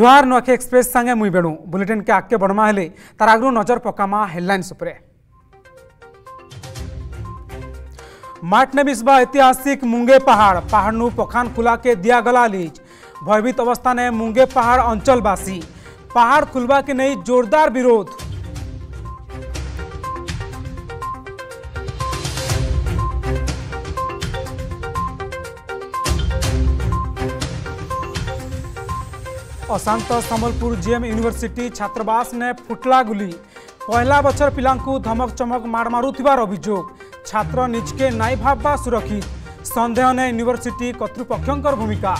जुआर नुआखी ଜୁହାର ନୂଆଖି ଏକ୍ସପ୍ରେସ୍ ସାଙ୍ଗେ ମୁଇଁ ବେଣୁ ବୁଲେଟିନ୍କେ ଆଗକେ ବଢ଼ମା ହେଲେ ତାର ଆଗରୁ ନଜର ପକାମା मार्ट ने माटनेमिस ऐतिहासिक मुंगे पहाड़ पहाड़ पखान खुला के दिया गला लीज भयभीत अवस्था ने मुंगे पहाड़ अंचलवासी पहाड़ खुलवा के नहीं जोरदार विरोध अशांत संबलपुर जीएम यूनिवर्सिटी छात्रावास ने फुटला गुली पहला बचर पिला धमक चमक मार मारुथार अभोग छात्र निजके नाई भाबा सुरक्षित सन्देह ने यूनिवर्सिटी कर्तृपक्षर भूमिका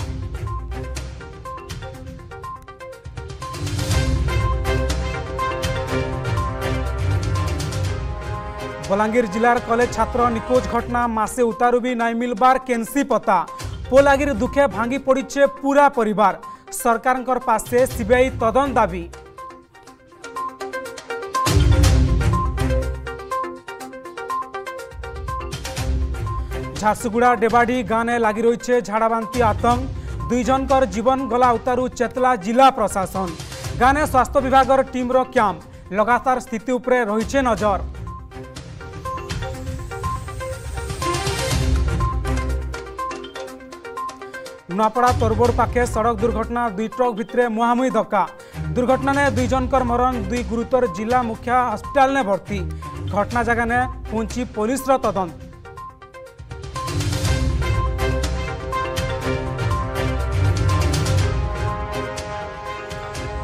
बलांगीर जिलार कलेज छात्र निकोज घटना मासे उतारु भी नाई मिलबार केन्सी पता पोल दुखे भांगी पड़ीचे पूरा परिवार ସରକାରଙ୍କ ପାଶେ ସିବିଆଇ ତଦନ୍ତ ଦାବି ঝারসুগুড়া ডেবাডি গাঁনে লাগি রয়েছে ঝাড়াবান্তি আতঙ্ক দুইজনকর জীবন গলা উত্তারু চেতলা জেলা প্রশাসন গাঁনে স্বাস্থ্য বিভাগের টিম্র ক্যাম্প লগাতার স্থিতি উপরে রয়েছে নজর नुआपड़ा तोरबोड़ पाखे सड़क दुर्घटना दुई ट्रक भितर मुहांमुही धक्का दुर्घटना ने दुई जनकर मरण दुई गुरुतर जिला मुख्या हस्पिटाल ने भर्ती घटना जगह ने पहुंची पुलिस तदंत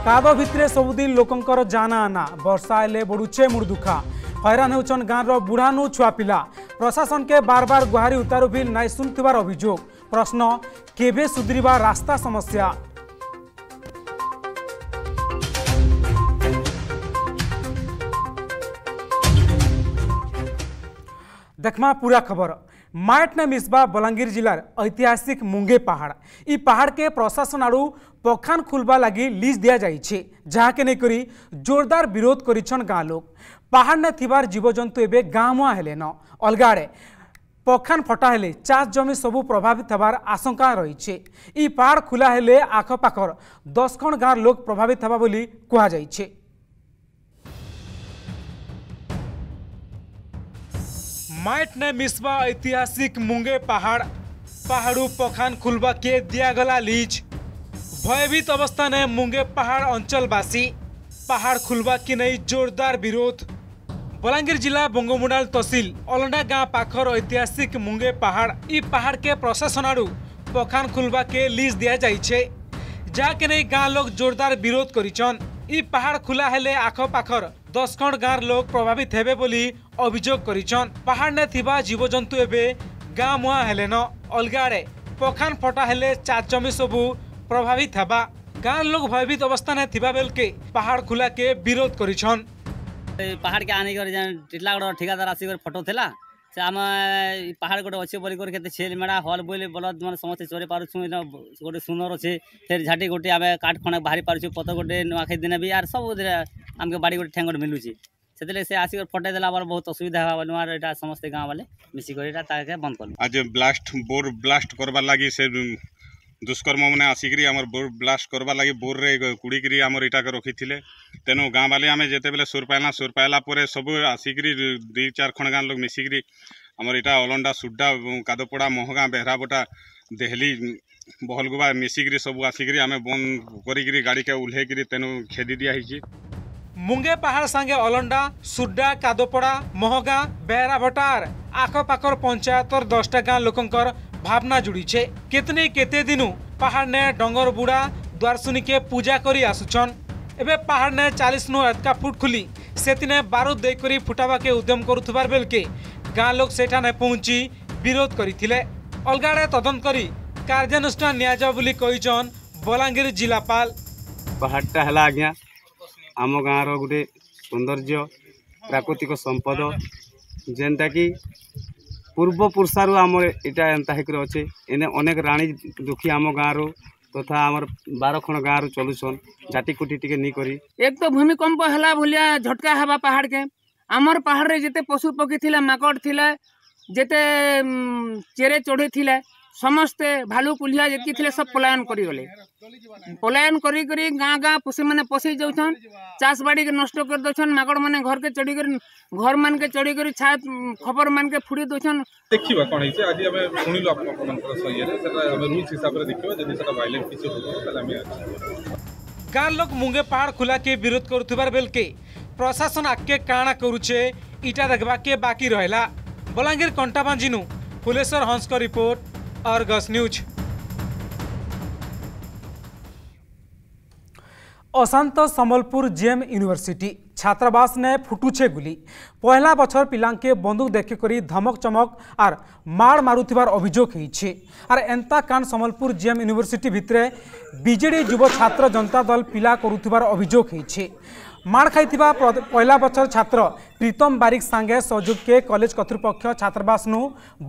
काद भितर सबुदिन लोकंर जाना आना वर्षा हेले बढ़ुचे मुर्दुखा হয়রান হচ্ছেন গাঁর বুড়ানু प्रशासन के बार बार गुहारी उतारु भी নাই শুনবার অভিযোগ प्रश्न কেবে সুধরিবা রাস্তা সমস্যা देखमा पूरा खबर मायटने मिसबा बलांगीर जिलार ऐतिहासिक मुंगे पहाड़ इ पहाड़ के प्रशासन आड़ू पखान खुलवा लगी लीज दि जाइए जहाँके लेकर जोरदार विरोध कर गाँ लोक पहाड़ ने थीबार जीवजंतु एवं गाँ मुआ हेलेन अलगाड़े पखान फटा হলে চাষ জমি সবু প্রভাবিত হবার আশঙ্কা রয়েছে এই পাহাড় খোলা হলে আখপাখর দশখণ গাঁর লোক প্রভাবিত হওয়া বলে কুহযাইছে माइट ने मिसवा ऐतिहासिक मुंगे पहाड़ पहाड़ू पखान खुलवा के दिया लीज भयभीत अवस्था ने मुंगे पहाड़ अंचलवासी पहाड़ खुलवा की नहीं जोरदार विरोध ବଲାଙ୍ଗୀର ଜିଲ୍ଲା ବଙ୍ଗମୁଣ୍ଡାଲ ତହସିଲ ଅଲଣ୍ଡା ଗାଁ ପାଖର ଐତିହାସିକ ମୁଙ୍ଗେ ପାହାଡ଼ ଇ ପାହାଡ଼କେ ପ୍ରଶାସନ ଆଡ଼ୁ ପଖାନ ଖୋଲବାକେ ଲିଜ ଦିଆଯାଇଛେ ଯାହାକେ ନେଇ ଗାଁ ଲୋକ ଜୋରଦାର ବିରୋଧ କରିଛନ୍ ଇ ପାହାଡ଼ ଖୋଲା ହେଲେ ଆଖପାଖର ଦଶ ଖଣ୍ଡ ଗାଁର ଲୋକ ପ୍ରଭାବିତ ହେବେ ବୋଲି ଅଭିଯୋଗ କରିଛନ୍ ପାହାଡ଼ନେ ଥିବା ଜୀବଜନ୍ତୁ ଏବେ ଗାଁ ମୁହାଁ ହେଲେନ ଅଲଗା ଆଡ଼େ ପଖାନ ଫଟା ହେଲେ ଚାଷ ଜମି ସବୁ প্রভাবিত হবা গাঁর লোক ভয়ভীত অবস্থানে থাকা বেলকে পাহাড় খোলাকে বিরোধ করেছেন পাহাড়কে আনিকরি ଟିଟଲାଗଡ଼ ଠିକାଦାର ଆସିକରି ଫଟୋଥିଲା ସେ ଆମେ ପାହାଡ଼ ଗୋଟେ ଅଛେ ବୋଲିକରି କେତେ ଛେଲମେଡ଼ା ହଲ୍ ବୋଲି ବଲଦ ମାନେ ସମସ୍ତେ ଚରି ପାରୁଛୁ ଗୋଟେ ସୁନ୍ଦର ଅଛେ ଫେର୍ ଝାଟି ଗୋଟେ ଆମେ କାଠ ଖଣ୍ଡେ ବାହାରି ପାରୁଛୁ ପତ ଗୋଟେ ନୂଆଖାଇ ଦିନେ ବି ଆର୍ ସବୁଥିରେ ଆମକେ ବାଡ଼ି ଗୋଟେ ଠେଙ୍ଗ ଗୋଟେ ମିଲୁଛି ସେଥିଲାଗି ସେ ଆସିକରି ଫଟେଇ ଦେଲା ବେଲେ ବହୁତ ଅସୁବିଧା ହେବା ନୂଆ ଏଇଟା ସମସ୍ତେ ଗାଁ ବାଲେ ମିଶିକରି ଏଇଟା ତାକେ ବନ୍ଦ କଲୁ ଆଜି ବ୍ଲାଷ୍ଟ ବୋର୍ ବ୍ଲାଷ୍ଟ କରବାର୍ ଲାଗି ସେ ଦୁଷ୍କର୍ମ ମାନେ ଆସିକିରି ଆମର ବୋର୍ ବ୍ଲାଷ୍ଟ କର୍ବା ଲାଗି ବୋର୍ରେ କୁଡ଼ିକିରି ଆମର ଇଟାକେ ରଖିଥିଲେ ତେଣୁ ଗାଁ ବାଲି ଆମେ ଯେତେବେଳେ ସୁର ପାଇଲା ସୁର ପାଇଲା ପରେ ସବୁ ଆସିକିରି ଦୁଇ ଚାରି ଖଣ୍ଡ ଗାଁ ଲୋକ ମିଶିକିରି ଆମର ଇଟା ଅଲଣ୍ଡା ସୁଡ଼୍ଡା କାଦପଡ଼ା ମହଗାଁ ବେହରାବଟା ଦେହଲି ବହଲଗୁବା ମିଶିକିରି ସବୁ ଆସିକିରି ଆମେ ବନ୍ଦ କରିକିରି ଗାଡ଼ିକେ ଓହ୍ଲେଇକିରି ତେଣୁ ଖେଦି ଦିଆହେଇଛି মুঙ্গে পাহাড় সাঙ্গে অলন্ডা সুড্ডা কাদপড়া মহগাঁ বেহরা ভটার আখপাখর পঞ্চায়েতর দশটা গাঁ লোকঙ্কর ભાવના જોડી છે કેતને કેતે દિનુ પહાડને ડંગર બુડા દ્વારસુનીકે પૂજા કરી આસુછન એવે પહાડને ચાલીસનુ અટકા ફૂટ ખુલી સેતિને બારુદ દેકરી ફૂટાવાકે ઉદ્યમ કરુથવાર બેલકે ଗାଁ ଲୋକ ସେଠାରେ ପହଞ୍ଚି ବିରୋଧ କରିଥିଲେ ଅଲଗା ଆଡ଼େ ତଦନ୍ତ କରି କାର୍ଯ୍ୟାନୁଷ୍ଠାନ ନିଆଯାଉ ବୋଲି କହିଛନ୍ ବଲାଙ୍ଗୀର ଜିଲ୍ଲାପାଳ ପାହାଡ଼ଟା ହେଲା ଆଜ୍ଞା ଆମ ଗାଁର ଗୋଟେ ସୌନ୍ଦର୍ଯ୍ୟ ପ୍ରାକୃତିକ ସମ୍ପଦ ଯେନ୍ଟାକି ପୂର୍ବପୁରୁଷାରୁ ଆମର ଏଇଟା ଏନ୍ତା ହେଇକରି ଅଛେ ଏନେ ଅନେକ ରାଣୀ ଦୁଃଖୀ ଆମ ଗାଁରୁ ତଥା ଆମର ବାରଖଣ ଗାଁରୁ ଚଲୁଛନ୍ ଜାତିକୁଟି ଟିକେ ନେଇକରି ଏକ ତ ଭୂମିକମ୍ପ ହେଲା ଭଳିଆ ଝଟକା ହେବା ପାହାଡ଼କେ ଆମର ପାହାଡ଼ରେ ଯେତେ ପଶୁ ପକ୍ଷୀ ଥିଲା ମାକଡ଼ ଥିଲା ଯେତେ ଚେରେ ଚଢ଼େଇ ଥିଲା ସମସ୍ତେ ଭାଲୁ ପୁଲିଆ ଯେତ୍କି ଥିଲେ ସବୁ ପଲାୟନ କରିଗଲେ ପଲାୟନ କରି କରି ଗାଁ ଗାଁ ପଶୁମାନେ ପଶି ଯାଉଛନ୍ ଚାଷ ବାଡ଼ିକେ ନଷ୍ଟ କରି ଦେଉଛନ୍ ମାଙ୍କଡ଼ମାନେ ଘରକେ ଚଢ଼ିକରି ଘରମାନକେ ଚଢ଼ିକରି ଛା ଖବରମାନକେ ଫୁଡ଼ି ଦେଉଛନ୍ ଦେଖିବା କ'ଣ ହେଇଛି ଆଜି ଆମେ ଶୁଣିଲୁ ଆପଣମାନଙ୍କର ରୁଲ୍ସ ହିସାବରେ ଦେଖିବା ଯଦି ସେଟା ଭାଇଲେନ୍ସ କିଛି ଆମେ ଗାଁ ଲୋକ ମୁଙ୍ଗେ ପାହାଡ଼ ଖୋଲାକେ ବିରୋଧ କରୁଥିବାର ବେଲକେ ପ୍ରଶାସନ ଆଗକେ କାଣା କରୁଛେ ଇଟା ଦେଖବାକେ ବାକି ରହିଲା ବଲାଙ୍ଗୀର କଣ୍ଟାବାଞ୍ଜିନୁ ଫୁଲେଶ୍ୱର ହଂସଙ୍କ ରିପୋର୍ଟ Argos News. अशांत संबलपुर जेएम यूनिवर्सिटी छात्रावास ने फुटुछे गुली पहला बछर पिलांके बंदूक देखिक धमक चमक आर माड़ मारुथिबार अभियोग होईछे आर एंता कांड संबलपुर जेएम यूनिवर्सिटी भितरे बीजेडी युव छात्र जनता दल पिला करुथिबार अभियोग होईछे ମାଡ଼ ଖାଇଥିବା ପହିଲା ବର୍ଷର ଛାତ୍ର ପ୍ରୀତମ ବାରିକ ସାଙ୍ଗେ ସହଯୋଗକେ କଲେଜ କର୍ତ୍ତୃପକ୍ଷ ଛାତ୍ରାବାସନୁ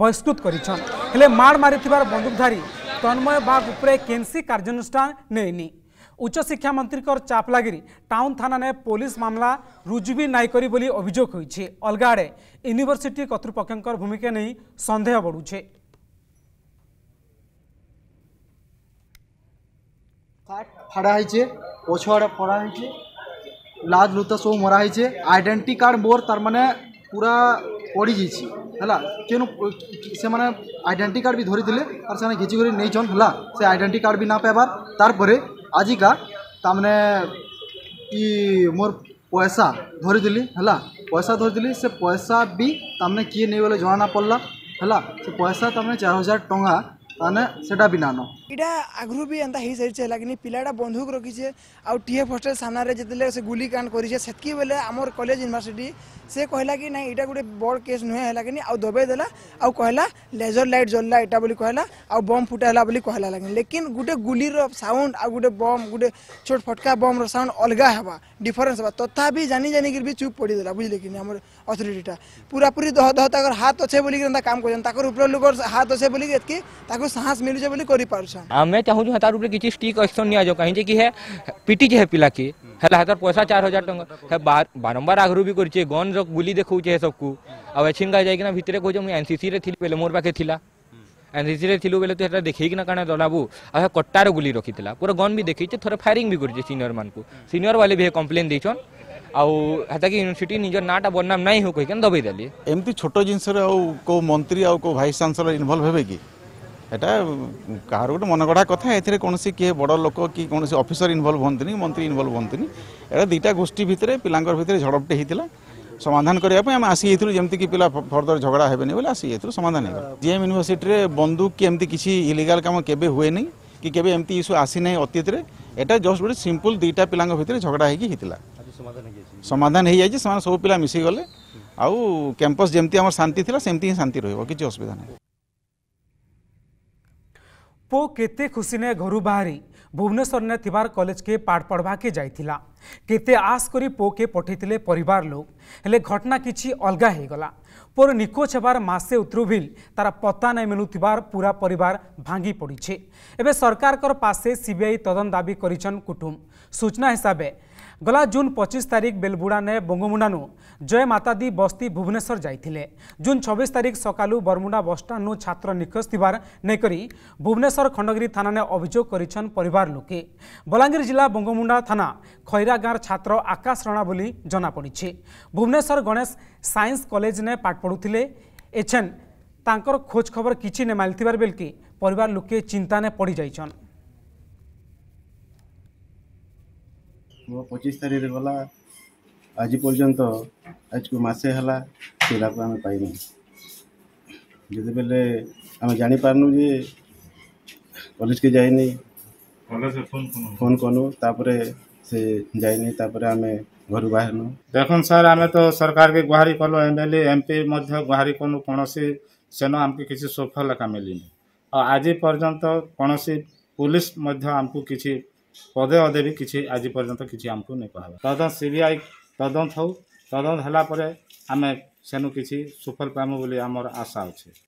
ବହିଷ୍କୃତ କରିଛନ୍ ହେଲେ ମାଡ଼ ମାରିଥିବାର ବନ୍ଧୁକଧାରୀ ତନ୍ମୟ ବାଘ ଉପରେ କେନ୍ସି କାର୍ଯ୍ୟାନୁଷ୍ଠାନ ନେଇନି ଉଚ୍ଚଶିକ୍ଷାମନ୍ତ୍ରୀଙ୍କର ଚାପଲାଗିରି ଟାଉନ୍ ଥାନାରେ ପୋଲିସ ମାମଲା ରୁଜୁ ବି ନାଇଁ କରି ବୋଲି ଅଭିଯୋଗ ହୋଇଛି ଅଲଗା ଆଡ଼େ ୟୁନିଭର୍ସିଟି କର୍ତ୍ତୃପକ୍ଷଙ୍କର ଭୂମିକା ନେଇ ସନ୍ଦେହ ବଢ଼ୁଛି ফাড়া হয়েছে ওছোয়াড়া পড়া হয়েছে লাজ লুতা সব মরা হয়েছে আইডেন্টি কার্ড মোর তার মানে পুরা পড়ি যাইছি ହେଲା କେନୁ ସେମାନେ ଆଇଡେଣ୍ଟି କାର୍ଡ଼ ବି ଧରିଥିଲେ ଆର୍ ସେମାନେ ଘିଚି କରି ନେଇଛନ୍ ହେଲା ସେ ଆଇଡେଣ୍ଟି କାର୍ଡ଼ ବି ନା ପାଇବାର୍ ତାର୍ ପରେ ଆଜିକା ତାମାନେ ଇ ମୋର୍ ପଇସା ଧରିଥିଲି ହେଲା ପଇସା ଧରିଥିଲି ସେ ପଇସା ବି ତାମାନେ କିଏ ନେଇଗଲେ ଜଣା ନା ପଡ଼ଲା ହେଲା ସେ ପଇସା ତାମାନେ ଚାରି ହଜାର ଟଙ୍କା ତାମାନେ ସେଟା ବି ନାନ ଏଇଟା ଆଗରୁ ବି ଏନ୍ତା ହେଇସାରିଛେ ହେଲା କିନି ପିଲାଟା ବନ୍ଧୁକ ରଖିଛେ ଆଉ ଟିଏ ଏଫ୍ ହଷ୍ଟେଲ ସାମ୍ନାରେ ଯେତେବେଲେ ସେ ଗୁଲିକାଣ୍ଡ କରିଛେ ସେତ୍କି ବେଲେ ଆମର କଲେଜ ୟୁନିଭର୍ସିଟି ସେ କହିଲା କି ନାଇଁ ଏଇଟା ଗୋଟେ ବଡ଼ କେସ୍ ନୁହେଁ ହେଲା କିନି ଆଉ ଦବେଇ ଦେଲା ଆଉ କହିଲା ଲେଜର ଲାଇଟ୍ ଜଳିଲା ଏଇଟା ବୋଲି କହିଲା ଆଉ ବମ୍ ଫୁଟା ହେଲା ବୋଲି କହିଲା ଲାଗିନି ଲେକିନ୍ ଗୋଟେ ଗୁଲିର ସାଉଣ୍ଡ ଆଉ ଗୋଟେ ବମ୍ ଗୋଟେ ଛୋଟ ଫଟକା ବମ୍ର ସାଉଣ୍ଡ ଅଲଗା ହେବା ଡିଫରେନ୍ସ ହେବା ତଥାପି ଜାନି ଜାନିକିରି ବି ଚୁପ୍ ପଡ଼ିଦେଲା ବୁଝିଲେ କିନି ଆମର ଅଥରିଟିଟା ପୁରାପୁରି ଦହ ଦହ ତାଙ୍କର ହାତ ଅଛେ ବୋଲିକିରି ଏନ୍ତା କାମ କରୁଛନ୍ ତାଙ୍କର ଉପର ଲୋକର ହାତ ଅଛେ ବୋଲିକି ଏତିକି ତାକୁ ସାହସ ମିଳୁଛେ ବୋଲି କରିପାରୁଛନ୍ अच्छा। आमे चाहू जे तार ऊपर किछि स्टिक एक्शन निया जो कहि जे कि है पिटी है पिला के हला हतर पैसा 4000 टंग है बारंबार आघरू भी करछे गन रो गुली देखू छे सबकु अब एछिंगा जाई भितरे कहजो मैं एनसीसी रे थिली पहले मोर पाके थिला एनसीसी रे थिलू बेले त तो हेटा देखै किना काने आ कट्टार गुली रखी थिला पूरा गन भी देखे थोड़े थोर फायरिंग भी करछे सीनियर मानकु सीनियर वाले भी कंप्लेन देछन आउ हता कि यूनिवर्सिटी निजर नाटा बदनाम नहीं हो कहि के दबई देली एमती छोटो को मंत्री आउ को वाइस चांसलर इन्वॉल्व हेबे की এটা কাହାର ଗୋଟେ ମନ ଗଢ଼ା କଥା ଏଥିରେ କୌଣସି କିଏ ବଡ଼ ଲୋକ କି କୌଣସି ଅଫିସର ଇନଭଲ୍ଭ ହୁଅନ୍ତିନି ମନ୍ତ୍ରୀ ଇନଭଲ୍ଭ ହୁଅନ୍ତିନି ଏଇଟା ଦୁଇଟା ଗୋଷ୍ଠୀ ଭିତରେ ପିଲାଙ୍କର ଭିତରେ ଝଡ଼ପଟେ ହେଇଥିଲା ସମାଧାନ କରିବା ପାଇଁ ଆମେ ଆସିଯାଇଥିଲୁ ଯେମିତିକି ପିଲା ଫର୍ଦର ଝଗଡ଼ା ହେବେନି ବୋଲି ଆସିଯାଇଥିଲୁ ସମାଧାନ ହେଇଗଲା ଜିଏମ୍ ୟୁନିଭର୍ସିଟିରେ ବନ୍ଧୁକ କି ଏମିତି କିଛି ଇଲିଗାଲ୍ କାମ କେବେ ହୁଏନି କି କେବେ ଏମିତି ଇସ୍ୟୁ ଆସିନାହିଁ ଅତୀତରେ ଏଇଟା ଜଷ୍ଟ ଗୋଟେ ସିମ୍ପଲ୍ ଦୁଇଟା ପିଲାଙ୍କ ଭିତରେ ଝଗଡ଼ା ହେଇକି ହେଇଥିଲା ସମାଧାନ ହେଇଯାଇଛି ସେମାନେ ସବୁ ପିଲା ମିଶିଗଲେ ଆଉ କ୍ୟାମ୍ପସ୍ ଯେମିତି ଆମର ଶାନ୍ତି ଥିଲା ସେମିତି ହିଁ ଶାନ୍ତି ରହିବ କିଛି ଅସୁବିଧା ନାହିଁ पु के खुशी ने घर बाहरी भुवनेश्वर ने थिबार कलेज के पाठ पढ़वाके जाइथिला केते आस करी पो के पठैतिले परिवार लोग हेले घटना किछि अलग हे गला पोर निकोच हेबार मासे उतरुभिल तारा पता नै मिलुथिबार पूरा परिवार भांगी पड़ी एवं सरकार पासे सीबीआई तदन दाबी करिचन सूचना हिसाब से गला जून पचिश तारीख बेलबुड़ाने बंगमुंडानु जय माता दी बस्ती भुवनेश्वर जाते जून छब्बीस तारीख सकालु बरमुंडा बसस्टाण्डु छात्र निखोज थवर नहीं भुवनेश्वर खंडगिरी थाना ने अभोग कर पर लोके बलांगीर जिला बंगमुंडा थाना खैरा गाँव छात्र आकाश रणा बोली जनापड़ी भुवनेश्वर गणेश सैंस कलेज ने पाठ पढ़ुते एछेन खोज खबर किसी ने मिलथिबार बेलके परिवार लोके चिंता पड़ जाइछन वो पचिश तारीख गला आज पर्यत आज को मसे है आम पाइन जो बेले आम जापारन कलेज के जाए फोन कनु तापर से जाए तापर आम घर बाहर देख सर आम तो सरकार के गुहारि कल एम एल एम पी गुहारि कलु कौन सेन आमको किसी सुफल लेखा मिलनी आज पर्यतं कौन सी पुलिस आमको किसी ପଦେ ଅଧେ ବି କିଛି ଆଜି ପର୍ଯ୍ୟନ୍ତ କିଛି ଆମକୁ ନେଇ କହେବା ତଦନ୍ତ ସି ବି ଆଇ ତଦନ୍ତ ହଉ ତଦନ୍ତ ହେଲା ପରେ ଆମେ ସେନୁ କିଛି ସୁଫଲ ପାଇମୁ ବୋଲି ଆମର ଆଶା ଅଛେ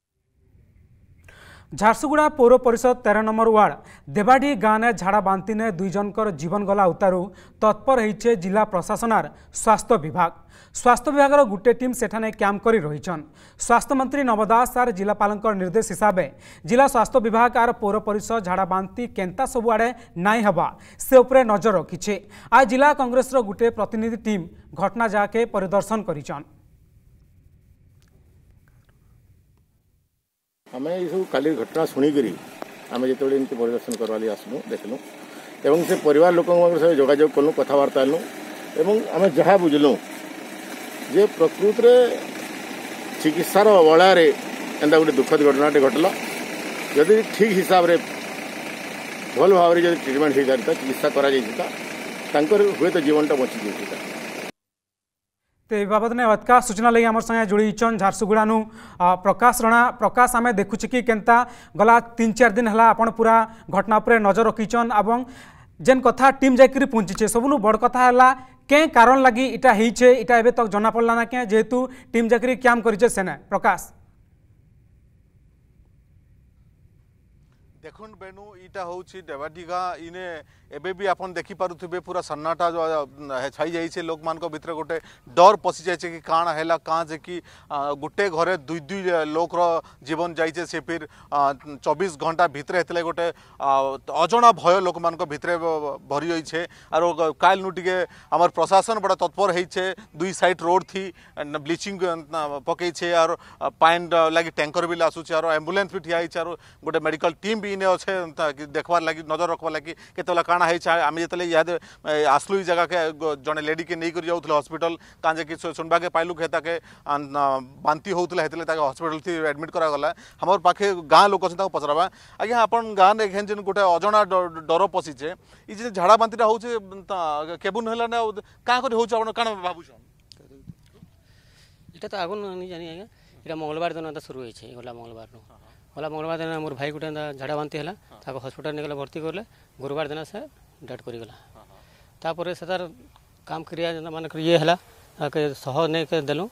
ଝାରସୁଗୁଡ଼ା ପୌର ପରିଷଦ ତେର ନମ୍ବର ୱାର୍ଡ ଦେବାଡ଼ି ଗାଁନେ ଝାଡ଼ା ବାନ୍ତିନେ ଦୁଇଜଣଙ୍କର ଜୀବନ ଗଲା ଉତାରୁ ତତ୍ପର ହେଇଛେ ଜିଲ୍ଲା ପ୍ରଶାସନର ସ୍ୱାସ୍ଥ୍ୟ ବିଭାଗ ସ୍ୱାସ୍ଥ୍ୟ ବିଭାଗର ଗୋଟିଏ ଟିମ୍ ସେଠାରେ କ୍ୟାମ୍ପ କରି ରହିଛନ୍ ସ୍ୱାସ୍ଥ୍ୟମନ୍ତ୍ରୀ ନବ ଦାସ ଆର୍ ଜିଲ୍ଲାପାଳଙ୍କ ନିର୍ଦ୍ଦେଶ ହିସାବେ ଜିଲ୍ଲା ସ୍ୱାସ୍ଥ୍ୟ ବିଭାଗ ଆର୍ ପୌର ପରିଷଦ ଝାଡ଼ା ବାନ୍ତି କେନ୍ତା ସବୁଆଡ଼େ ନାଇଁ ହେବା ସେ ଉପରେ ନଜର ରଖିଛେ ଆଉ ଜିଲ୍ଲା କଂଗ୍ରେସର ଗୋଟିଏ ପ୍ରତିନିଧି ଟିମ୍ ଘଟଣା ଯାହାକେ ପରିଦର୍ଶନ କରିଛନ୍ତି आम ये सब कल घटना शुणिकर आम जो इनके परिदर्शन करवा आसलु देखल से पर लोकों सहित जोजोग कलु कथबार्ता हलु एवं आम जहाँ बुझल जे प्रकृत चिकित्सार अवहारे एंता गोटे दुखद घटनाटे घटला जदि ठीक हिसाब से भल भाव ट्रिटमेंट होता चिकित्सा करता हूं तो जीवनटा बची जाता તે બાબતને વધકા સૂચના લઈ આમર સંગે જોડી ઇચન ઝારસુગુડાનુ પ્રકાશ રણા પ્રકાશ આમે દેખુછે કે કેન્તા ગલા તીન ચાર દિન હેલા આપણ પૂરા ઘટના ઉપરે નજર રખીચન ଏବଂ जेन कथा टीम जाकि पहुँचीचे सबुनु बड़ कथा है के कारण लगी इटा होईचे इटा एवं तक जना पड़ला ना क्या जेहेतु टीम जाकि क्याम करीचे सेने प्रकाश देख बेणु यहाँ हूँ देवाडीघा इने एबे भी आप देखिपुर थे पूरा सन्नाटा छाई जाइए लोक मान भर गोटे डर पशि जाए कि काण है कह जे कि गोटे घरे दुई दुई लोकर जीवन जाइए से फिर चौबीस घंटा भितर है गोटे अजणा भय लोक मान भरे भरी रही है कल नु टे आम प्रशासन बड़ा तत्पर हो दुई सैड रोड थी ब्लीचिंग पकईे छे और पैन लगे टैंकर भी आसूर आम्बुलान्स भी ठिया गोटे मेडिकल टीम भी ଇନେ ଅଛେ ଦେଖ୍ବାର୍ ଲାଗି ନଜର ରଖ୍ବାର୍ ଲାଗି କେତେବେଳେ କାଣା ହେଇଛେ ଆମେ ଯେତେବେଳେ ଇହାଦେ ଆସ୍ଲୁ ଇ ଜାଗାକେ ଜଣେ ଲେଡ଼ିକେ ନେଇକରି ଯାଉଥିଲେ ହସ୍ପିଟାଲ୍ କାଁ ଯେ କି ଶୁନ୍ବାକେ ପାଇଲୁ ହେ ତାକେ ବାନ୍ତି ହେଉଥିଲା ହେଥିଲାଗି ତାକେ ହସ୍ପିଟାଲ୍ ଥି ଆଡ଼ମିଟ୍ କରାଗଲା ଆମର୍ ପାଖେ ଗାଁ ଲୋକ ଅଛନ୍ତି ତାଙ୍କୁ ପଚରାବା ଆଜ୍ଞା ଆପଣ ଗାଁରେ ହେନ୍ ଯେନ୍ ଗୋଟେ ଅଜଣା ଡର ପଶିଛେ ଇ ଯେନ୍ ଝାଡ଼ା ବାନ୍ତିଟା ହେଉଛେ କେବୁନ୍ ହେଲାନି ଆଉ କାଁ କରି ହେଉଛେ ଆପଣ କାଣା ଭାବୁଛନ୍ এটা তো আগুন আমি জানি আগে এটা মঙ্গলবার দিন এটা শুরু হয়েছে এগুলা মঙ্গলবার ଗଲା ମଙ୍ଗଳବାର ଦିନ ମୋର ଭାଇ ଗୋଟେ ଝାଡ଼ା ବାନ୍ତି ହେଲା ତାକୁ ହସ୍ପିଟାଲ ନେଇଗଲା ଭର୍ତ୍ତି କଲେ ଗୁରୁବାର ଦିନ ସେ ଡେଟ୍ କରିଗଲା ତାପରେ ସେ ତାର କାମ କ୍ରିୟା ଯେନ୍ତା ମାନେ ଇଏ ହେଲା ତାକେ ସହ ନେଇକି ଦେଲୁ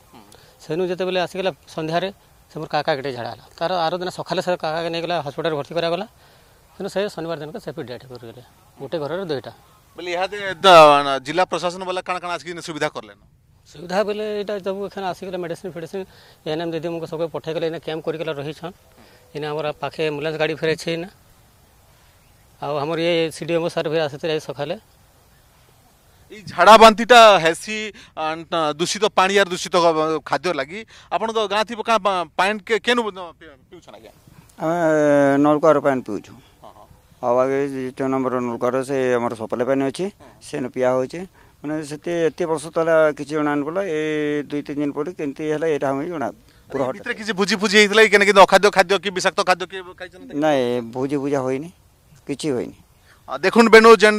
ସେନୁ ଯେତେବେଳେ ଆସିଗଲା ସନ୍ଧ୍ୟାରେ ସେ ମୋର କାକା ଗୋଟେ ଝାଡ଼ା ହେଲା ତାର ଆର ଦିନ ସକାଳେ ସେ କାକାକେ ନେଇଗଲା ହସ୍ପିଟାଲ ଭର୍ତ୍ତି କରାଗଲା ସେନୁ ସେ ଶନିବାର ଦିନକୁ ସେ ବି ଡେଟ୍ କରିଗଲେ ଗୋଟେ ଘରର ଦୁଇଟା ବୋଲେ ଇହାଦେ ଜିଲ୍ଲା ପ୍ରଶାସନ ବୋଲେ କାଣା କାଣା ଆସିକି ସୁବିଧା କଲେନ ସୁବିଧା ବୋଲେ ଏଇଟା ସବୁ ଏଖାନ ଆସିଗଲା ମେଡ଼ିସିନ ଫେଡ଼ିସିନ ଏନ୍ ଏମ୍ ଦିଦି ମୁଁ ସବୁ ପଠାଇଗଲେ ଏଇନା କ୍ୟାମ୍ପ କରିଗଲା ରହିଛନ୍ এনে আমার পাখে আম্বুলান্স গাড়ি ফেরেছে না আর আমার ইয়ে সিডিএমও স্যার ভাই আসতে যাই সকালে এই ঝাড়া বান্তিটা হেসি দূষিত পানি আর দূষিত খাদ্য লাগি আপনার গাঁ থি পানি কেন পিউছন আজ্ঞা ଆମେ ନଳକୁଆର ପାଣି ପିଉଛୁ ଆଉ ଆଗେ ଯେତେ ନମ୍ବର ନଳକୁଆର ସେ ଆମର ସପ୍ଲାଏ ପାଣି ଅଛି ସେନ ପିଆ ହେଉଛି ମାନେ ସେତେ ଏତେ ବର୍ଷ ତଲା କିଛି ଜଣା ନପଡ଼ିଲା ଏ ଦୁଇ ତିନି ଦିନ ପରେ କେମିତି ହେଲା ଏଇଟା ଆମେ ଜଣା ଭିତରେ କିଛି ଭୋଜି ଫୋଜି ହେଇଥିଲା କି କେନେ କିନ୍ତୁ ଅଖାଦ୍ୟ ଖାଦ୍ୟ କି ବିଷାକ୍ତ ଖାଦ୍ୟ କି ନାଇଁ ଭୋଜି ଭୁଜା ହୋଇନି କିଛି ହୋଇନି দেখুন বেণু ଯେନ୍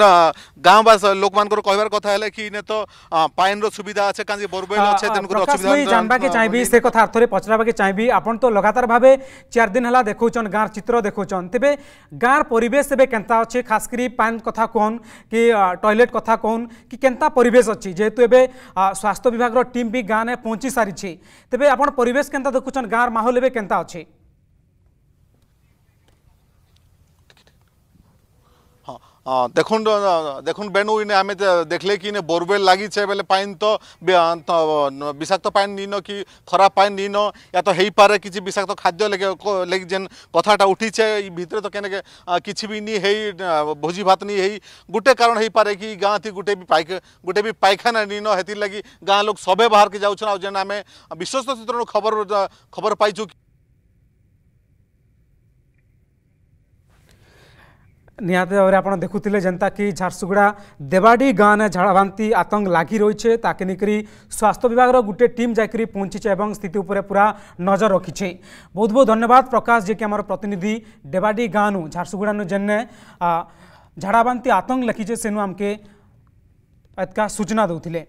ଗାଁ ବାସ ଲୋକମାନଙ୍କର କହିବାର କଥା ହେଲେ କି ଇନେ ତ ପାଇନର ସୁବିଧା ଅଛି କାହିଁକି ବୋରୱେଲ ଅଛି ତେଣୁକରି ଅସୁବିଧା ଜାଣିବାକେ ଚାହିଁବି ସେ କଥା ଅର୍ଥରେ ପଚରାବାକେ ଚାହିଁବି ଆପଣ ତ ଲଗାତାର ଭାବେ ଚାରି ଦିନ ହେଲା ଦେଖଉଛନ୍ ଗାଁର ଚିତ୍ର ଦେଖଉଛନ୍ ତେବେ ଗାଁର ପରିବେଶ ଏବେ କେନ୍ତା ଅଛି ଖାସ କରି ପାନ୍ କଥା କହୁନ୍ କି ଟଏଲେଟ୍ କଥା କହୁନ୍ କି କେନ୍ତା ପରିବେଶ ଅଛି ଯେହେତୁ ଏବେ ସ୍ୱାସ୍ଥ୍ୟ ବିଭାଗର ଟିମ୍ ବି ଗାଁରେ ପହଞ୍ଚି ସାରିଛି ତେବେ ଆପଣ ପରିବେଶ କେନ୍ତା ଦେଖୁଛନ୍ ଗାଁର ମାହୋଲ ଏବେ କେନ୍ତା ଅଛି দেখুন দেখুন বেনু ইনে আমি দেখলে কি ইনে বোরওয়েল লাগিছে বেলে পাইন তো বিষাক্ত পাইন নিন কি খরাপ পাইন নিন ইয়া তো পারে কিছু বিষাক্ত খাদ্য লেগে যেন কথাটা উঠিছে এই ভিতরে তো কেন কিছু বি নি হেই ভোজি ভাত নি হেই গোটে কারণ পারে কি গাঁ গাঁতি গোটে বি পাইখ গোটে বি পায়খানা নিন হেতির লাগি গাঁ লোক সবে বাহার কে যাচ্ছেন আউ যেন আমি বিশ্বস্ত সূত্র খবর খবর পাইছু নিয়তে অৰ आपण দেখু তিলে জনতা কি ঝাৰসুগুড়া দেবাডি গাণে ঝাড়বাନ୍ତି আতংক লাগি ৰৈছে তাকে নিকি স্বাস্থ্য বিভাগৰ গুটে টিম যাইকি পোনচিছে এবং স্থিতি ওপৰে पुरा নজর ৰখিছে বহুত বহুত ধন্যবাদ প্ৰকাশ जेके আমাৰ প্ৰতিনিধি দেবাডি গাণু ঝাৰসুগুড়াৰ জননে আ ঝাড়বাନ୍ତି আতংক লকিছে সেনামকে এটা কা সূচনা দওtile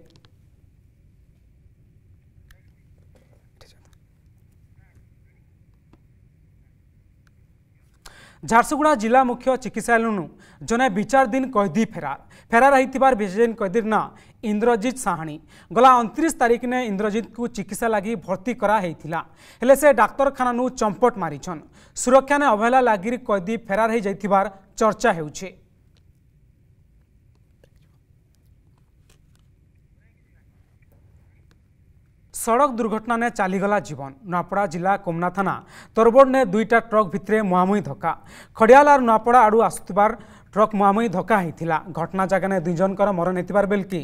झारसुगुड़ा जिला मुख्य चिकित्सालयू जने विचारधीन कैदी फेरार फेरार होतार विचारधीन कैदीर ना इंद्रजित साहाणी गला अणतीस तारीख ने इंद्रजित को चिकित्सा लगी भर्ती कराइला हेले से डाक्तरखाना चंपट मारिछन सुरक्षा ने अवहेला लगी कैदी फेरार हो चर्चा होचे सड़क दुर्घटना ने चलीगला जीवन नुआपड़ा जिला कोमना थाना तरबोड़ने दुईटा ट्रक भितर मुहामुही धक्का खड़ियाल और नुआपड़ा आड़ आसुबार ट्रक मुहामुही धक्का होता घटना जगह दुई जनकर मरण होतार बेलकि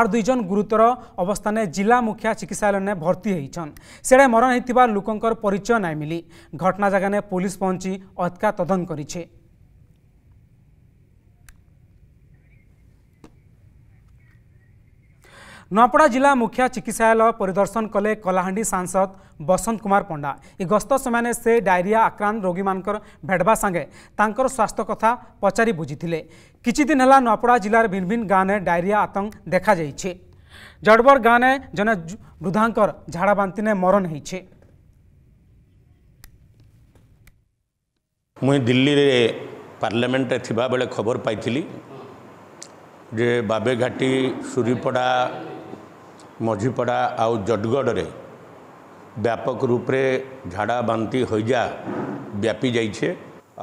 आर दुई गुरुतर गुरुतर ने जिला मुखिया चिकित्सालय ने भर्ती होईन सेड़े मरण होता लोकों परिचय नाई मिली घटना जगह पुलिस पहुंची अटका तदन करें नुआपड़ा जिला मुख्य चिकित्सालय परिदर्शन कले कलाहां सांसद बसंत कुमार पंडा ए गस्त से, से डायरिया आक्रांत रोगी मानकर भेटवा सांगे तांकर स्वास्थ्य कथा पचारि बुझीते किछुदिन है नुआपड़ा जिलार भिन्न भिन्न गाँव में डायरिया आतंक देखा जाइए जड़बर गाँव में जने वृद्धांकर झाड़ा बांति मरण होई ମୁଇଁ ଦିଲ୍ଲୀରେ ପାର୍ଲାମେଣ୍ଟରେ ଥିବାବେଳେ ଖବର ପାଇଥିଲି ଯେ ବାବେଘାଟି ସୁରିପଡ଼ା ମଝିପଡ଼ା ଆଉ ଜଟଗଡ଼ରେ ବ୍ୟାପକ ରୂପରେ ଝାଡ଼ା ବାନ୍ତି ହଇଜା ବ୍ୟାପି ଯାଇଛେ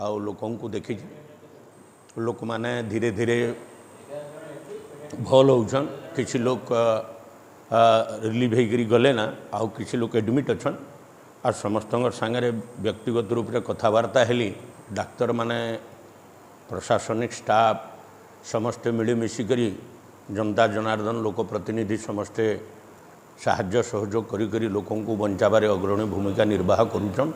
ଆଉ ଲୋକଙ୍କୁ ଦେଖିଛେ ଲୋକମାନେ ଧୀରେ ଧୀରେ ଭଲ ହଉଛନ୍ କିଛି ଲୋକ ରିଲିଭ୍ ହେଇକରି ଗଲେ ନା ଆଉ କିଛି ଲୋକ ଏଡ଼ମିଟ୍ ଅଛନ୍ ଆଉ ସମସ୍ତଙ୍କ ସାଙ୍ଗରେ ବ୍ୟକ୍ତିଗତ ରୂପରେ କଥାବାର୍ତ୍ତା ହେଲି ଡାକ୍ତରମାନେ ପ୍ରଶାସନିକ ଷ୍ଟାଫ୍ ସମସ୍ତେ ମିଳିମିଶି କରି જનતા જનાર્દન લોકો પ્રતિનિધિ સમસ્તે ସାହାଯ୍ୟ ସହଯୋଗ କରି କରି ଲୋକଙ୍କୁ ବଞ୍ଚାବାରେ ଅଗ୍ରଣୀ ଭୂମିକା ନିର୍ବାହ କରୁଛନ୍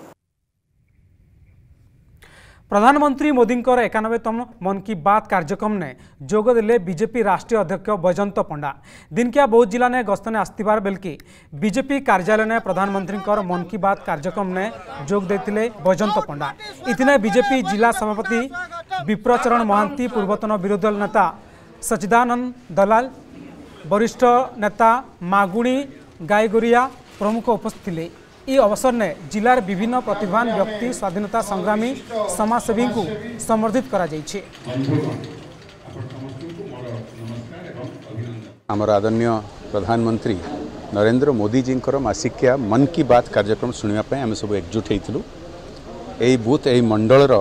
ପ୍ରଧାନମନ୍ତ୍ରୀ ମୋଦିଙ୍କର ଏକାନବେତମ ମନ୍ କି ବାତ୍ କାର୍ଯ୍ୟକ୍ରମରେ ଯୋଗ ଦେଲେ ବିଜେପି ରାଷ୍ଟ୍ରୀୟ ଅଧ୍ୟକ୍ଷ ବୈଜନ୍ତ ପଣ୍ଡା ଦିନକିଆ ବୌଦ୍ଧ ଜିଲ୍ଲାରେ ଗସ୍ତନେ ଆସିଥିବାର ବେଲକି ବିଜେପି କାର୍ଯ୍ୟାଳୟରେ ପ୍ରଧାନମନ୍ତ୍ରୀଙ୍କର ମନ୍ କି ବାତ୍ କାର୍ଯ୍ୟକ୍ରମରେ ଯୋଗ ଦେଇଥିଲେ ବୈଜନ୍ତ ପଣ୍ଡା ଇଥିନେ ବିଜେପି ଜିଲ୍ଲା ସଭାପତି ବିପ୍ରଚରଣ ମହାନ୍ତି ପୂର୍ବତନ ବିରୋଧୀ ଦଳ ନେତା सच्चिदानंद दलाल वरिष्ठ नेता मगुणी गायगुरिया प्रमुख उपस्थित थे अवसर ने जिलार विभिन्न प्रतिभान व्यक्ति स्वाधीनता संग्रामी समाजसेवी को समर्थित करा आमर आदरणीय प्रधानमंत्री नरेंद्र मोदी जी मासिकिया मन की बात कार्यक्रम शुणापी आम सब एकजुट होइलु यही बूथ यही मंडल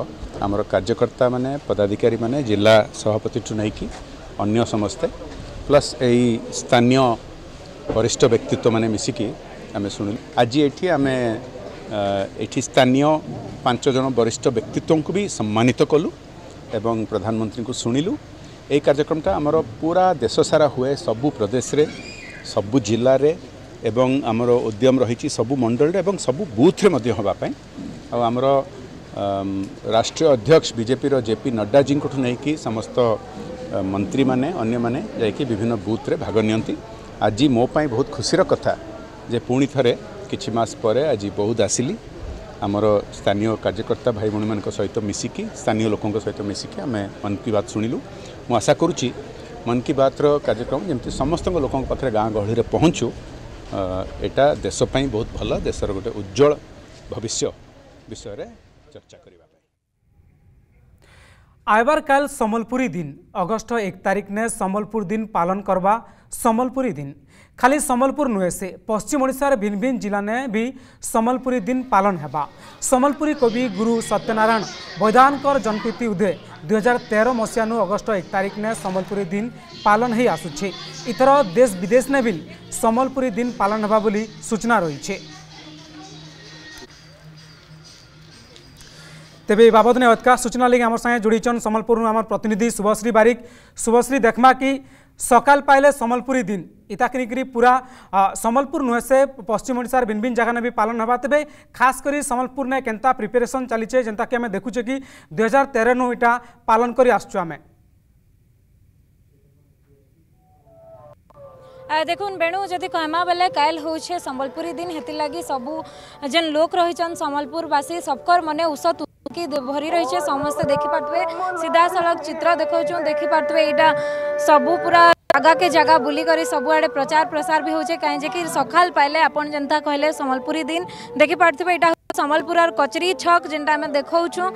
आमर कार्यकर्ता मैंने पदाधिकारी मैंने जिला सभापति ठू नहीं ଅନ୍ୟ ସମସ୍ତେ ପ୍ଲସ୍ ଏଇ ସ୍ଥାନୀୟ ବରିଷ୍ଠ ବ୍ୟକ୍ତିତ୍ୱମାନେ ମିଶିକି ଆମେ ଶୁଣିଲୁ ଆଜି ଏଠି ଆମେ ଏଠି ସ୍ଥାନୀୟ ପାଞ୍ଚ ଜଣ ବରିଷ୍ଠ ବ୍ୟକ୍ତିତ୍ୱଙ୍କୁ ବି ସମ୍ମାନିତ କଲୁ ଏବଂ ପ୍ରଧାନମନ୍ତ୍ରୀଙ୍କୁ ଶୁଣିଲୁ ଏହି କାର୍ଯ୍ୟକ୍ରମଟା ଆମର ପୁରା ଦେଶ ସାରା ହୁଏ ସବୁ ପ୍ରଦେଶରେ ସବୁ ଜିଲ୍ଲାରେ ଏବଂ ଆମର ଉଦ୍ୟମ ରହିଛି ସବୁ ମଣ୍ଡଳରେ ଏବଂ ସବୁ ବୁଥ୍ରେ ମଧ୍ୟ ହେବା ପାଇଁ ଆଉ ଆମର ରାଷ୍ଟ୍ରୀୟ ଅଧ୍ୟକ୍ଷ ବିଜେପିର ଜେପି ନଡ୍ଡାଜୀଙ୍କଠୁ ନେଇକି ସମସ୍ତ मंत्री माने अन्य माने जाके विभिन्न बूथ रे भाग आज मोप बहुत खुशी कथा जे पुणी थे किसी पर आज बहुत आसली आमर स्थानीय कार्यकर्ता भाई भाई सहित मिसिकी स्थानीय लोकों सहित मिसिकी आम मन की बात शुणिलु मुशा करुँ मन की बात कार्यक्रम जमी समस्त लोकों पाखे गाँ गहली पहुँचु यहाँ देशपाई बहुत भल देशर गोटे उज्जवल भविष्य विषय चर्चा करवा आयबार काल सम्बलपुरी दिन अगस्ट एक तारीख ने सम्बलपुर दिन पालन करवा सम्बलपुरी दिन खाली सम्बलपुर नुहे से पश्चिम ओडार भिन्न भिन्न जिला ने भी सम्बलपुरी दिन पालन होगा सम्बलपुरी कवि गुरु सत्यनारायण वैधानकर जन्मतिथि उदय दुई हजार तेरह मसीहानु अगस्ट एक तारीख ने सम्बलपुरी दिन पालन हो आसुच्छे इथर देश विदेश ने भी सम्बलपुरी दिन पालन होगा सूचना रही है तेज बाबद ने अतका सूचना लगे आम सागे जोड़ समबलपुर आम प्रतिनिधि शुभश्री बारिक शुभश्री देखमा कि सकाल पाइले समलपुरी दिन इता कि पूरा समबलपुर नुहे से पश्चिम ओडार भिन्न भिन्न जगह भी पालन होगा तेज खास करी समलपुर ने केन्ता प्रिपेरेसन चलीचे जेन्ता कि देखुचे कि दुई हजार तेरह नु इटा पालन कर देख बेणु जदि कहमा बेले कैल हो समबलपुरी दिन हेती सबू जेन लोक रही समबलपुरवासी सबकर मन उत्सत की भरी रही है समस्त देखिपे सीधा सड़क चित्र देखा देखी पार्थे यहाँ सब पूरा जगह के जगह बुली करी सब आड़े प्रचार प्रसार भी हो सका पाइले आपता कहले समलपुरी दिन देखिपे समलपुर कचेरी छक जेनटा देखा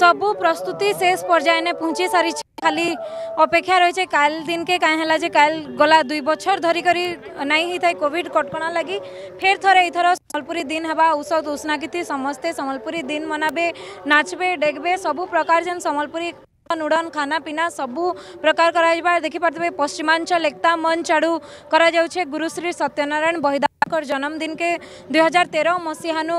सब प्रस्तुति शेष पर्यायने पहुँची सारी खाली अपेक्षा रही है कल दिन के कहीं जे कल गला दुई बच्चर धरिकी नहीं कॉविड कटकणा लगी फेर थर यथर दिन हवा औषध उष्णाकृति समस्ते समलपुरी दिन मनाबे नाचबे डेगबे सब प्रकार जेन समबलपुरी नुडन खाना पिना सबू प्रकार कर देखिपे पश्चिमांचल एकता मंच आड़ू कर गुरुश्री सत्यनारायण बहिदा ଆମ୍ବେଦକର ଜନ୍ମଦିନକେ ଦୁଇ ହଜାର ତେର ମସିହାନୁ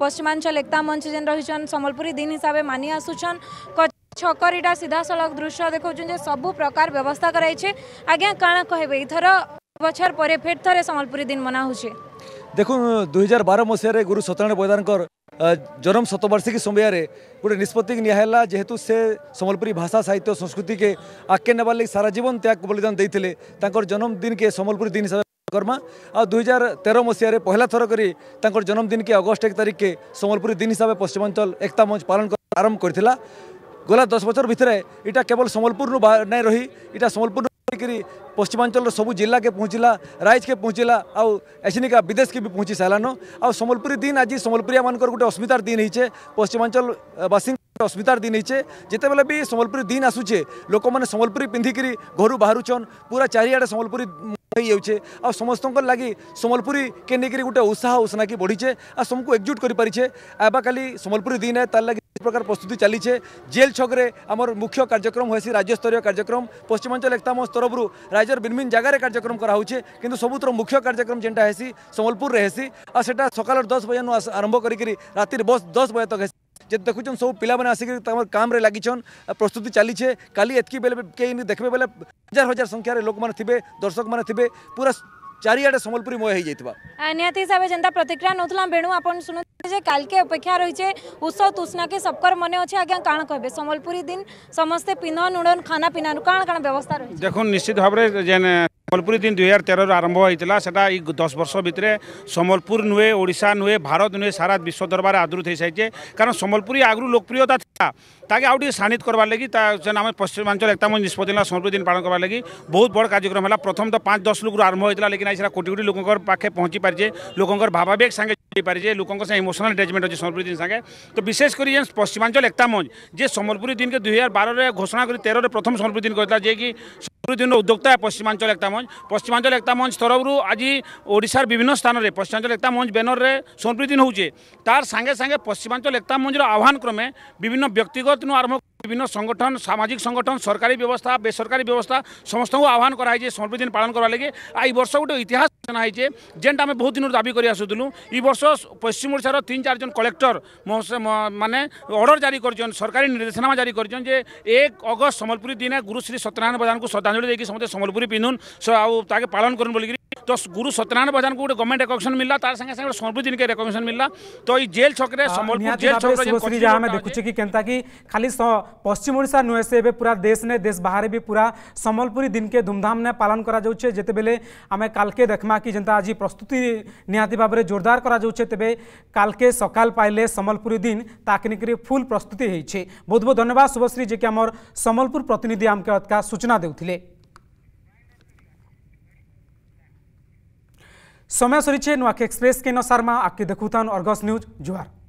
ପଶ୍ଚିମାଞ୍ଚଳ ଏକତା ମଞ୍ଚ ଯେନ୍ ରହିଛନ୍ ସମ୍ବଲପୁରୀ ଦିନ ହିସାବେ ମାନି ଆସୁଛନ୍ ଛକରିଟା ସିଧାସଳଖ ଦୃଶ୍ୟ ଦେଖାଉଛନ୍ ଯେ ସବୁ ପ୍ରକାର ବ୍ୟବସ୍ଥା କରାଯାଇଛି ଆଜ୍ଞା କାଣା କହିବେ ଏଇଥର বছর পরে ফের থরে সম্বলপুরী দিন মনা হচ্ছে দেখুন দুই হাজার বার মশায় গুরু সত্যনারায়ণ বৈদানকর জন্ম শতবার্ষিকী সময়ের গোটে নিষ্পত্তি নিয়া হল যেহেতু সে সম্বলপুরী ভাষা সাহিত্য সংস্কৃতিকে আগে নেবার লাগে সারা জীবন ত্যাগ বলিদান দিয়ে তাঁর জন্মদিনকে সম্বলপুরী দিন হিসাবে କର୍ମା ଆଉ ଦୁଇ ହଜାର ତେର ମସିହାରେ ପହିଲା ଥର କରି ତାଙ୍କର ଜନ୍ମଦିନକେ ଅଗଷ୍ଟ ଏକ ତାରିଖକେ ସମ୍ବଲପୁରୀ ଦିନ ହିସାବରେ ପଶ୍ଚିମାଞ୍ଚଳ ଏକତା ମଞ୍ଚ ପାଳନ ଆରମ୍ଭ କରିଥିଲା ଗଲା ଦଶ ବର୍ଷ ଭିତରେ ଇଟା କେବଳ ସମ୍ବଲପୁରରୁ ନାଇଁ ରହି ଇଟା ସମ୍ବଲପୁର କରି ପଶ୍ଚିମାଞ୍ଚଳର ସବୁ ଜିଲ୍ଲାକେ ପହଞ୍ଚିଲା ରାଇଜକେ ପହଞ୍ଚିଲା ଆଉ ଏସିନିକା ବିଦେଶକେ ବି ପହଞ୍ଚି ସାରିଲାନ ଆଉ ସମ୍ବଲପୁରୀ ଦିନ ଆଜି ସମ୍ବଲପୁରିଆମାନଙ୍କର ଗୋଟେ ଅସ୍ମିତାର ଦିନ ହେଇଛେ ପଶ୍ଚିମାଞ୍ଚଳବାସୀଙ୍କ অসুবিধার দিন হয়েছে যেতবে বি সম্বলপুরী দিন আসুছে লোক মানে সম্বলপুরী পিঁধিকি ঘর বাহুছন পুরা চারিআড়ে সম্বলপুরী ହେଇଯାଉଛେ ଆଉ ସମସ୍ତଙ୍କର ଲାଗି ସମ୍ବଲପୁରୀ କେ উৎসাহ ଗୋଟେ ଉତ୍ସାହ ଉତ୍ସାହକି ବଢ଼ିଛେ ଆଉ ସମସ୍ତଙ୍କୁ ଏକଜୁଟ କରିପାରିଛେ ଆବାକାଲି সম্বলপুরী দিন ତାର ଲାଗି প্রকার প্রস্তুতি চালিছে জেল ছকরে আমার মুখ্য কার্যক্রম হয়েছে রাজ্যস্তরীয় কার্যক্রম পশ্চিমাঞ্চল একতাম তরফর রাজ্যের বিভিন্ন জায়গায় কার্যক্রম করা হচ্ছে কিন্তু সবুত্র মুখ্য কার্যক্রম যেটা হেসি সম্বলপুরে হেসি আর সেটা সকাল দশ বজে আরম্ভ করি রাতের বস দশ বজে তক হেসি যে দেখুছেন সব পিলামানে আসিকি তোমার কামে লাগিছন প্রস্তুতি চালিছে কালি এতকি বেলে কে দেখবে বেলে হাজার হাজার সংখ্যার লোক মানে থিবে দর্শক মানে থিবে পুরা চারিআডে সম্বলপুরী ময় হয়ে যাই নিহতি হিসাবে যেটা প্রতিক্রিয়া নেওয়া বেণু আপনার শুনে कल के अपेक्षा रही है उषो तुष्णा के सबकर मन अच्छे आज्ञा कण कह दिन समस्ते पिन्ह नुड़न खाना पिना कौन कौन व्यवस्था रही देखो निश्चित भाव जेन समबलपुरी दिन दुई हजार तेरह आरंभ होता से दस वर्ष भितर समबलपुर नुए ओडा नुए भारत नुए सारा विश्व दरबार आदृत हो सारी कारण समबलपुरी आगु लोकप्रियता ताकि आउ सानित कर लगी आम पश्चिमांचल एक निष्पत्ति निष्पत्ति समबलपुरी दिन पालन करवा लगी बहुत बड़ कार्यक्रम है प्रथम तो पांच दस लोक आरंभ होता लेकिन आज कोटी कोटी लोकों पाखे पहुंची पारे लोकों भावाबेग सागे पारे लोकों से ইমোশনাল আটাচমেন্ট অছে সম্বলপুরী দিন সাথে তো বিশেষ করে যে পশ্চিমাঞ্চল একতা মঞ্চ যে সম্বলপুরী দিনকে দুই হাজার বারে ঘোষণা করে তেরের প্রথম সম্বলপুরী দিন কথা যে কি ସବୁଦିନର ଉଦ୍ୟୋକ୍ତା ପଶ୍ଚିମାଞ୍ଚଳ ଏକତା ମଞ୍ଚ ପଶ୍ଚିମାଞ୍ଚଳ ଏକତା ମଞ୍ଚ ତରଫରୁ ଆଜି ଓଡ଼ିଶାର ବିଭିନ୍ନ ସ୍ଥାନରେ ପଶ୍ଚିମାଞ୍ଚଳ ଏକତା ମଞ୍ଚ ବ୍ୟାନରରେ ସମ୍ପ୍ରୀତି ହେଉଛେ ତାର ସାଙ୍ଗେ ସାଙ୍ଗେ ପଶ୍ଚିମାଞ୍ଚଳ ଏକତା ମଞ୍ଚର ଆହ୍ୱାନ କ୍ରମେ ବିଭିନ୍ନ ବ୍ୟକ୍ତିଗତରୁ ଆରମ୍ଭ বিভিন্ন সংগঠন সামাজিক সংগঠন সরকারি ব্যবস্থা বেসরকারি ব্যবস্থা সমস্ত আহ্বান করা হয়েছে সমর্পিত দিন পালন করার লাগে আর এই বর্ষ গোটে ইতিহাস ঘোষণা হয়েছে যেটা আমি বহু দিন দাবি করে আসুলু এই বর্ষ পশ্চিম ওড়শার তিন চারজন কলেক্টর মানে অর্ডর জারি করছেন সরকারি নির্দেশনামা জারি করছেন যে এক অগস্ট সম্বলপুরী দিনে গুরুশ্রী সত্যনারায়ণ প্রধানকে শ্রদ্ধাঞ্জলি দিয়ে সমস্ত সম্বলপুরী পিন্ধুন আগে পালন করুন বলি तो गुरु सत्यनारायण बजान को गोटे गवर्नमेंट रेकग्निशन मिलला तार संगे संगे सोनपुर जिन के रेकग्निशन मिलला तो ये जेल छक हाँ, समबलपुर जेल छक रे शुभश्री जहां में कि केनता कि खाली पश्चिम ओडिसा नुहे से पूरा देश ने देश बाहर भी पूरा समबलपुरी दिन के धूमधाम ने पालन करा जाउछे जेते बेले हमें कालके देखमा कि जनता आज प्रस्तुति निहाती भाव में जोरदार करा जाउछे तेबे कालके सकाल पाइले समबलपुरी दिन ताकनिकरी फुल प्रस्तुति होईछे बहुत बहुत धन्यवाद शुभश्री जे कि हमर समबलपुर प्रतिनिधि आमके अतका सूचना देउथिले समय सरीचे नुआ एक्सप्रेस के न शर्मा आपके अर्गस न्यूज जुआर